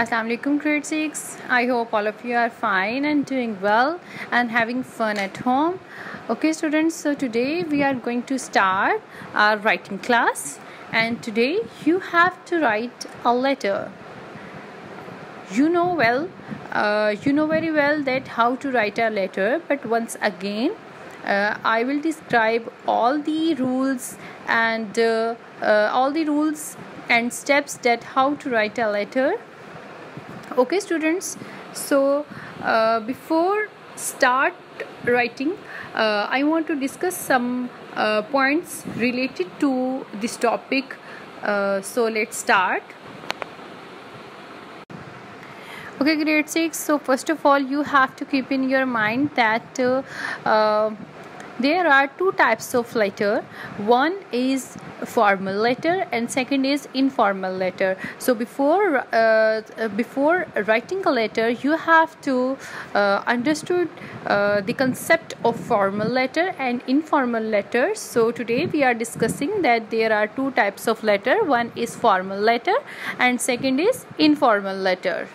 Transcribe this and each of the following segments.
Assalamualaikum, grade 6 I hope all of you are fine and doing well and having fun at home okay students so today we are going to start our writing class and today you have to write a letter you know well uh, you know very well that how to write a letter but once again uh, I will describe all the rules and uh, uh all the rules and steps that how to write a letter okay students so uh, before start writing uh, i want to discuss some uh, points related to this topic uh, so let's start okay grade 6 so first of all you have to keep in your mind that uh, uh, there are two types of letter one is formal letter and second is informal letter so before uh, uh, before writing a letter you have to uh, understood uh, the concept of formal letter and informal letter so today we are discussing that there are two types of letter one is formal letter and second is informal letter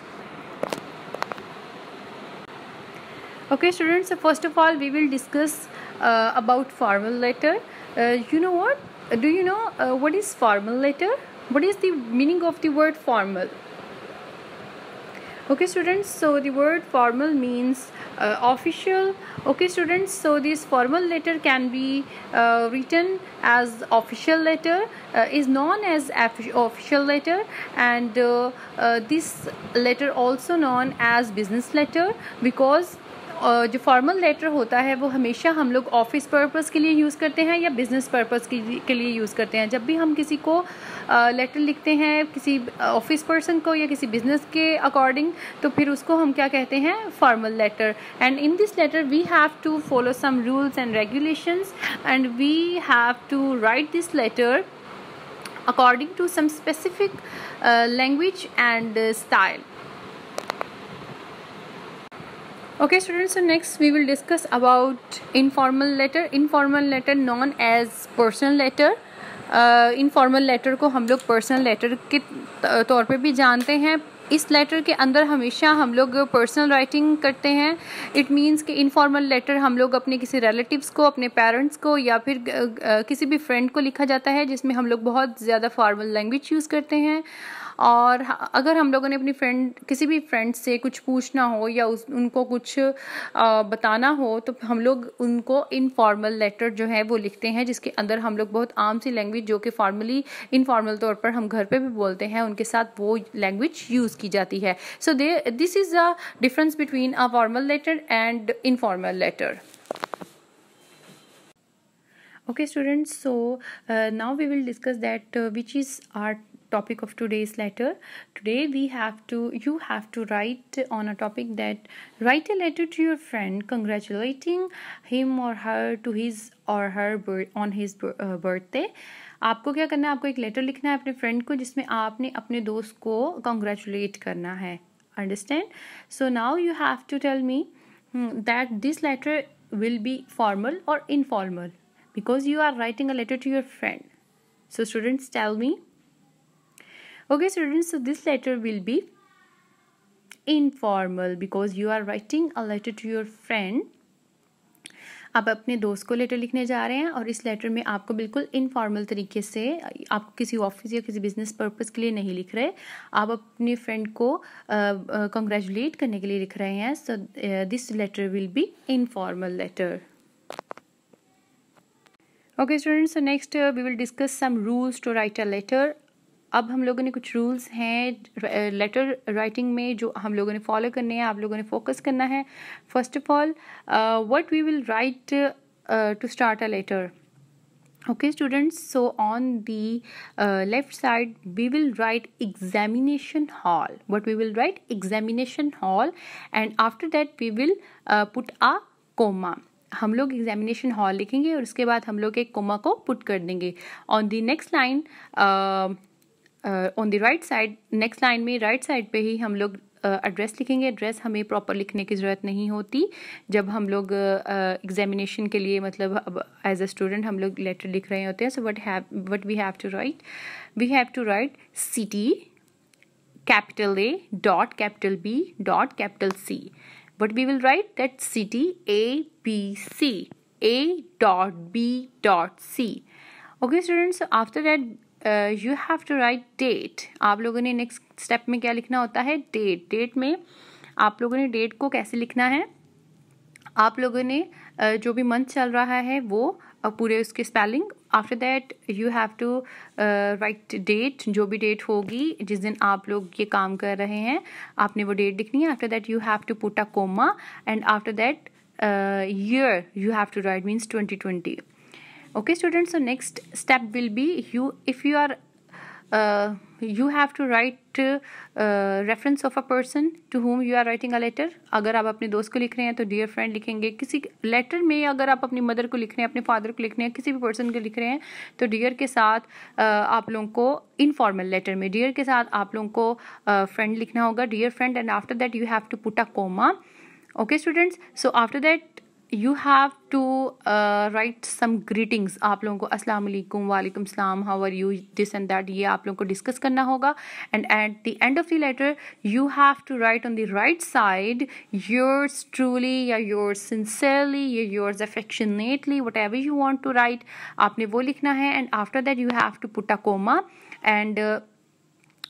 okay students so first of all we will discuss uh, about formal letter. Uh, you know what? Do you know uh, what is formal letter? What is the meaning of the word formal? okay students so the word formal means uh, official okay students so this formal letter can be uh, written as official letter uh, is known as official letter and uh, this letter also known as business letter because जो formal letter होता है वो हमेशा हम लोग office purpose के लिए use करते हैं या बिज़नेस पर्पस के लिए यूज़ करते हैं जब भी हम किसी को लेटर लिखते हैं किसी ऑफिस पर्सन को या किसी बिज़नेस के अकॉर्डिंग तो फिर उसको हम क्या कहते हैं formal letter and in this letter we have to follow some rules and regulations and we have to write this letter according to some specific language and style okay students next we will discuss about informal letter informal letter known as personal letter informal letter को हम लोग personal letter के तौर पे भी जानते हैं इस लेटर के अंदर हमेशा हम लोग पर्सनल राइटिंग करते हैं इट मींस कि इनफॉर्मल लेटर हम लोग अपने किसी रिलेटिव्स को अपने पेरेंट्स को या फिर किसी भी फ्रेंड को लिखा जाता है जिसमें हम लोग बहुत ज़्यादा फॉर्मल लैंग्वेज यूज़ करते हैं और अगर हम लोगों ने अपनी फ्रेंड किसी भी फ्रेंड से कुछ पूछना हो या उस उनको कुछ आ, बताना हो तो हम लोग उनको इनफॉर्मल लेटर जो है वो लिखते हैं जिसके अंदर हम लोग बहुत आम सी लैंग्वेज जो कि फॉर्मली इनफॉर्मल तौर पर हम घर पे भी बोलते हैं उनके साथ वो लैंग्वेज यूज़ की जाती है so they this is the difference between a formal letter and informal letter okay students so now we will discuss that which is our topic of today's letter today we have to you have to write on a topic that write a letter to your friend congratulating him or her to his और her on his birthday आपको क्या करना है आपको एक letter लिखना है अपने फ्रेंड को जिसमें आपने अपने दोस्त को कॉन्ग्रेचुलेट करना है understand so now you have to tell me that this letter will be formal और informal because you are writing a letter to your friend so students tell me okay students so this letter will be informal because you are writing a letter to your friend आप अपने दोस्त को letter लिखने जा रहे हैं और इस लेटर में आपको बिल्कुल इनफॉर्मल तरीके से आप किसी ऑफिस या किसी बिजनेस पर्पज़ के लिए नहीं लिख रहे आप अपने फ्रेंड को कंग्रेचुलेट uh, करने के लिए लिख रहे हैं so this letter will be informal letter okay students so next we will discuss some rules to write a letter अब हम लोगों ने कुछ रूल्स हैं लेटर राइटिंग uh, में जो हम लोगों ने फॉलो करने हैं आप लोगों ने फोकस करना है first of all what we will write to start a letter okay students so on the left side we will write examination hall what we will write examination hall and after that we will put a comma हम लोग examination hall लिखेंगे और उसके बाद हम लोग एक coma को पुट कर देंगे on the next line on the right side next line में राइट right साइड पे ही हम लोग एड्रेस uh, लिखेंगे एड्रेस हमें प्रॉपर लिखने की ज़रूरत नहीं होती जब हम लोग एग्जामिनेशन uh, के लिए मतलब अब एज अ स्टूडेंट हम लोग लेटर लिख रहे होते हैं सो वट है what we have to write we have to write city capital A dot capital B dot capital C but we will write that city A B C A dot B dot C okay students after that you have to write date आप लोगों ने next step में क्या लिखना होता है date date में आप लोगों ने डेट को कैसे लिखना है आप लोगों ने uh, जो भी मंथ चल रहा है वो uh, पूरे उसके spelling after that you have to write date जो भी डेट होगी जिस दिन आप लोग ये काम कर रहे हैं आपने वो डेट लिखनी है after that you have to put a comma and after that year you have to write means twenty twenty okay students so next step will be you if you are uh, you have to write uh, reference of a person to whom you are writing a letter अगर आप अपने दोस्त को लिख रहे हैं तो dear friend लिखेंगे किसी लेटर में अगर आप अपनी मदर को लिख रहे हैं अपने फादर को लिख रहे हैं किसी भी पर्सन को लिख रहे हैं तो डियर के साथ uh, आप लोगों को इनफॉर्मल लेटर में डियर के साथ आप लोगों को फ्रेंड uh, लिखना होगा dear friend and after that you have to put a comma okay students so after that you have to write some greetings आप लोगों को अस्सलाम वालेकुम वालेकुम सलाम how are you this and that ये आप लोगों को डिस्कस करना होगा and at the end of the letter you have to write on the right side yours truly या योर्स सिंसियरली या yours affectionately what ever you want to write आपने वो लिखना है and after that you have to put a comma and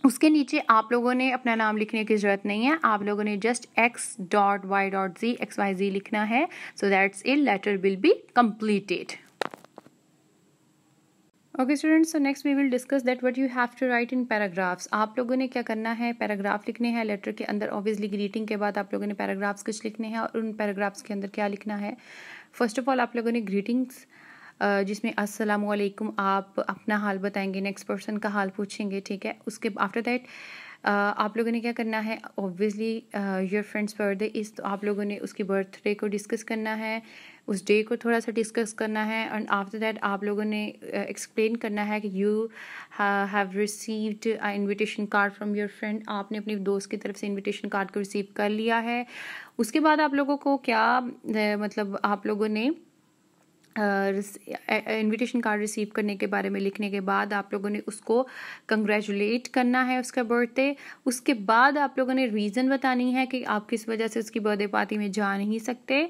उसके नीचे आप लोगों ने अपना नाम लिखने की ज़रूरत नहीं है आप लोगों ने just X dot Y dot G X Y G लिखना है so that's a letter will be completed okay students so next we will discuss that what you have to write in paragraphs आप लोगों ने क्या करना है paragraph लिखने हैं लेटर के अंदर ऑब्वियसली ग्रीटिंग के बाद आप लोगों ने पैराग्राफ्स कुछ लिखने हैं और उन पैराग्राफ्स के अंदर क्या लिखना है फर्स्ट ऑफ ऑल आप लोगों ने ग्रीटिंग्स जिसमें अस्सलाम वालेकुम आप अपना हाल बताएंगे नेक्स्ट पर्सन का हाल पूछेंगे ठीक है उसके आफ्टर दैट आप लोगों ने क्या करना है ऑब्वियसली योर फ्रेंड्स बर्थडे इस तो आप लोगों ने उसकी बर्थडे को डिस्कस करना है उस डे को थोड़ा सा डिस्कस करना है एंड आफ्टर दैट आप लोगों ने एक्सप्लेन uh, करना है कि you have received invitation card from your friend आपने अपने दोस्त की तरफ से इनविटेशन कार्ड को रिसीव कर लिया है उसके बाद आप लोगों को क्या uh, मतलब आप लोगों ने इनविटेशन कार्ड रिसीव करने के बारे में लिखने के बाद आप लोगों ने उसको कंग्रेचुलेट करना है उसका बर्थडे उसके बाद आप लोगों ने रीज़न बतानी है कि आप किस वजह से उसकी बर्थडे पार्टी में जा नहीं सकते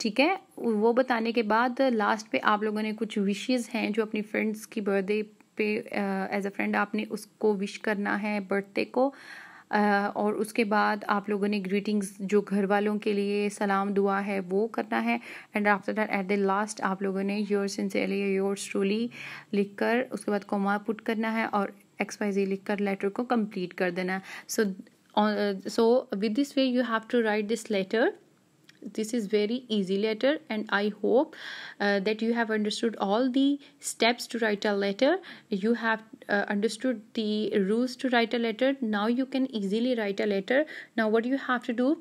ठीक है वो बताने के बाद लास्ट पे आप लोगों ने कुछ विशेज़ हैं जो अपनी फ्रेंड्स की बर्थडे पे एज अ फ्रेंड आपने उसको विश करना है बर्थडे को और उसके बाद आप लोगों ने ग्रीटिंग्स जो घर वालों के लिए सलाम दुआ है वो करना है and after that at the last आप लोगों ने योर सिंसियरली योर स्ट्रोली लिख कर उसके बाद कोमा पुट करना है और एक्स वाई जी लिख कर लेटर को कंप्लीट कर देना है so so with this way you have to write this letter this is very easy letter and i hope uh, that you have understood all the steps to write a letter you have uh, understood the rules to write a letter now you can easily write a letter now what you have to do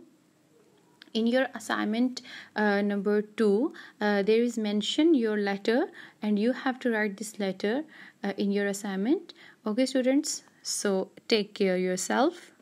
in your assignment uh, number two uh, there is mention your letter and you have to write this letter uh, in your assignment okay students so take care yourself